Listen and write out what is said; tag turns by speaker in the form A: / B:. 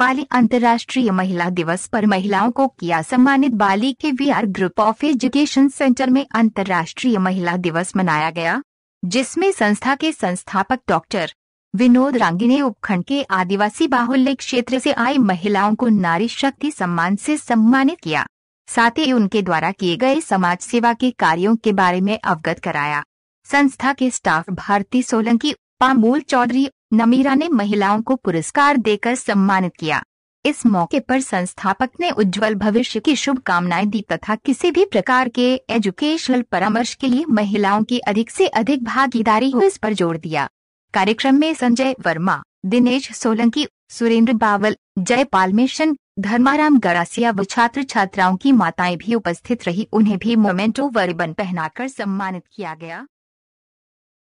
A: बाली अंतर्राष्ट्रीय महिला दिवस पर महिलाओं को किया सम्मानित बाली के V R group of education center में अंतर्राष्ट्रीय महिला दिवस मनाया गया जिसमें संस्था के संस्थापक डॉक्टर विनोद रांगी ने उपखंड के आदिवासी बाहुल्य क्षेत्र से आई महिलाओं को नारी शक्ति सम्मान से सम्मानित किया साथ ही उनके द्वारा किए गए समाज सेवा के कार्यों के बारे में अवगत कराया संस्था के स्टाफ भारती सोलंकी पामूल चौधरी नमीरा ने महिलाओं को पुरस्कार देकर सम्मानित किया इस मौके पर संस्थापक ने उज्जवल भविष्य की शुभकामनाएं दी तथा किसी भी प्रकार के एजुकेशनल परामर्श के लिए महिलाओं की अधिक से अधिक भागीदारी हो इस पर जोर दिया कार्यक्रम में संजय वर्मा दिनेश सोलंकी सुरेंद्र बावल जयपाल मिशन धर्माराम गरासिया व छात्र छात्राओं की माताएं भी उपस्थित रही उन्हें भी मोमेंटो वर्बन पहनाकर सम्मानित
B: किया गया